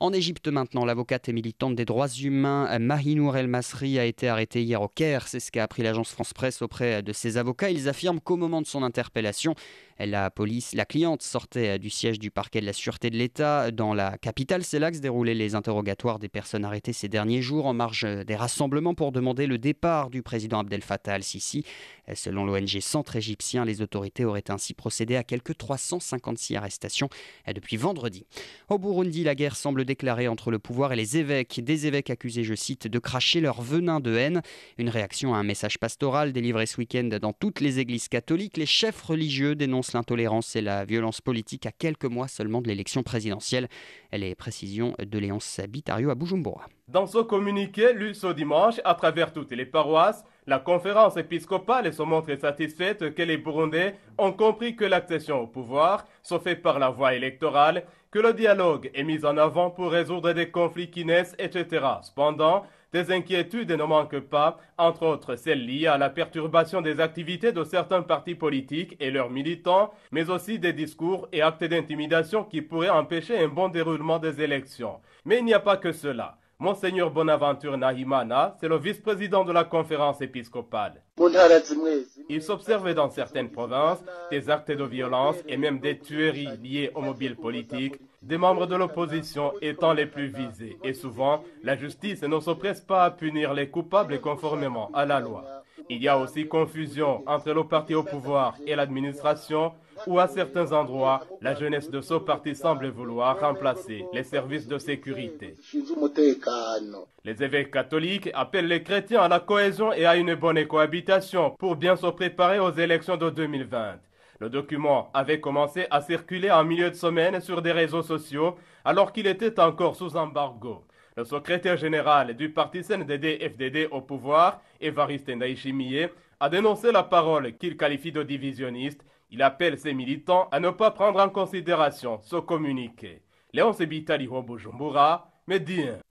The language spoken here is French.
En Égypte maintenant, l'avocate et militante des droits humains euh, Mahinour El Masri a été arrêtée hier au Caire. C'est ce qu'a appris l'agence France-Presse auprès euh, de ses avocats. Ils affirment qu'au moment de son interpellation, euh, la police, la cliente sortait du siège du parquet de la sûreté de l'État dans la capitale. C'est là que se déroulaient les interrogatoires des personnes arrêtées ces derniers jours en marge des rassemblements pour demander le départ du président Abdel Fattah al-Sisi. Selon l'ONG Centre égyptien, les autorités auraient ainsi procédé à quelques 356 arrestations depuis vendredi. Au Burundi, la guerre semble déclaré entre le pouvoir et les évêques, des évêques accusés, je cite, de cracher leur venin de haine. Une réaction à un message pastoral délivré ce week-end dans toutes les églises catholiques. Les chefs religieux dénoncent l'intolérance et la violence politique à quelques mois seulement de l'élection présidentielle. Les précisions de Léon Sabitario à Bujumbura. Dans ce communiqué lu ce dimanche à travers toutes les paroisses, la conférence épiscopale se montre satisfaite que les Burundais ont compris que l'accession au pouvoir se fait par la voie électorale, que le dialogue est mis en avant pour résoudre des conflits qui naissent, etc. Cependant, des inquiétudes ne manquent pas, entre autres celles liées à la perturbation des activités de certains partis politiques et leurs militants, mais aussi des discours et actes d'intimidation qui pourraient empêcher un bon déroulement des élections. Mais il n'y a pas que cela. Monseigneur Bonaventure Nahimana, c'est le vice-président de la conférence épiscopale. Il s'observe dans certaines provinces des actes de violence et même des tueries liées aux mobiles politiques, des membres de l'opposition étant les plus visés. Et souvent, la justice ne se presse pas à punir les coupables conformément à la loi. Il y a aussi confusion entre le parti au pouvoir et l'administration où à certains endroits, la jeunesse de ce parti semble vouloir remplacer les services de sécurité. Les évêques catholiques appellent les chrétiens à la cohésion et à une bonne cohabitation pour bien se préparer aux élections de 2020. Le document avait commencé à circuler en milieu de semaine sur des réseaux sociaux alors qu'il était encore sous embargo. Le secrétaire général du parti CNDD-FDD au pouvoir, Evariste Ndaishimiye, a dénoncé la parole qu'il qualifie de divisionniste. Il appelle ses militants à ne pas prendre en considération ce communiqué. Léon Sebitali Bujumbura, Médien.